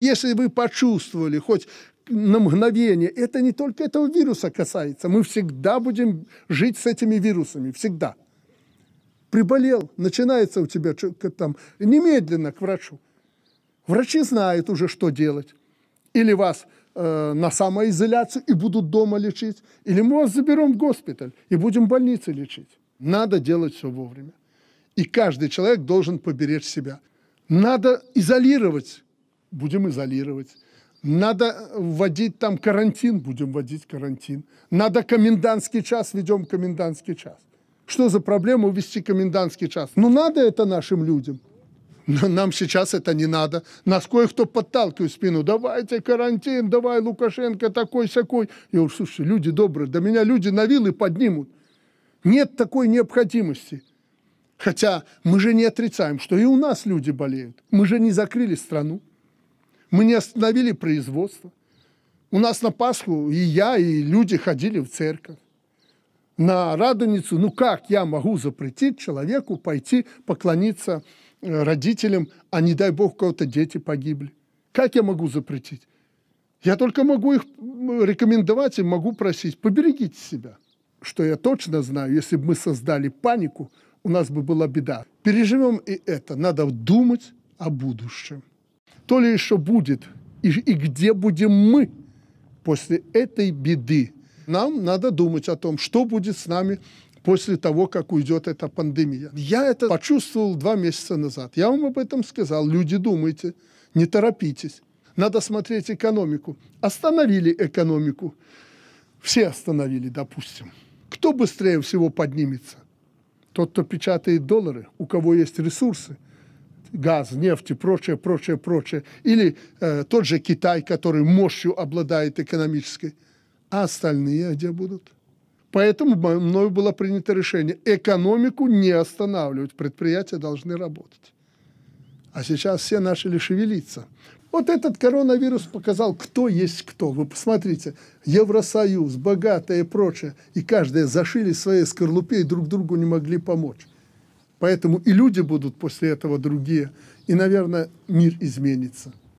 Если вы почувствовали хоть на мгновение, это не только этого вируса касается, мы всегда будем жить с этими вирусами, всегда. Приболел, начинается у тебя там, немедленно к врачу. Врачи знают уже, что делать. Или вас э, на самоизоляцию и будут дома лечить, или мы вас заберем в госпиталь и будем в больнице лечить. Надо делать все вовремя. И каждый человек должен поберечь себя. Надо изолировать будем изолировать. Надо вводить там карантин, будем вводить карантин. Надо комендантский час, ведем комендантский час. Что за проблема увести комендантский час? Ну надо это нашим людям. Но нам сейчас это не надо. Нас кое-кто подталкивает в спину. Давайте карантин, давай Лукашенко такой-сякой. Я говорю, слушай, люди добрые, да меня люди на вилы поднимут. Нет такой необходимости. Хотя мы же не отрицаем, что и у нас люди болеют. Мы же не закрыли страну. Мы не остановили производство. У нас на Пасху и я, и люди ходили в церковь. На Радоницу, ну как я могу запретить человеку пойти поклониться э, родителям, а не дай бог, у кого-то дети погибли? Как я могу запретить? Я только могу их рекомендовать и могу просить, поберегите себя. Что я точно знаю, если бы мы создали панику, у нас бы была беда. Переживем и это. Надо думать о будущем что ли еще будет и, и где будем мы после этой беды. Нам надо думать о том, что будет с нами после того, как уйдет эта пандемия. Я это почувствовал два месяца назад. Я вам об этом сказал. Люди, думайте, не торопитесь. Надо смотреть экономику. Остановили экономику. Все остановили, допустим. Кто быстрее всего поднимется? Тот, кто печатает доллары, у кого есть ресурсы – газ, нефть и прочее, прочее, прочее, или э, тот же Китай, который мощью обладает экономической, а остальные где будут? Поэтому мною было принято решение экономику не останавливать, предприятия должны работать. А сейчас все начали шевелиться. Вот этот коронавирус показал, кто есть кто. Вы посмотрите, Евросоюз, богатые и прочее, и каждая зашили свои скорлупе и друг другу не могли помочь. Поэтому и люди будут после этого другие, и, наверное, мир изменится.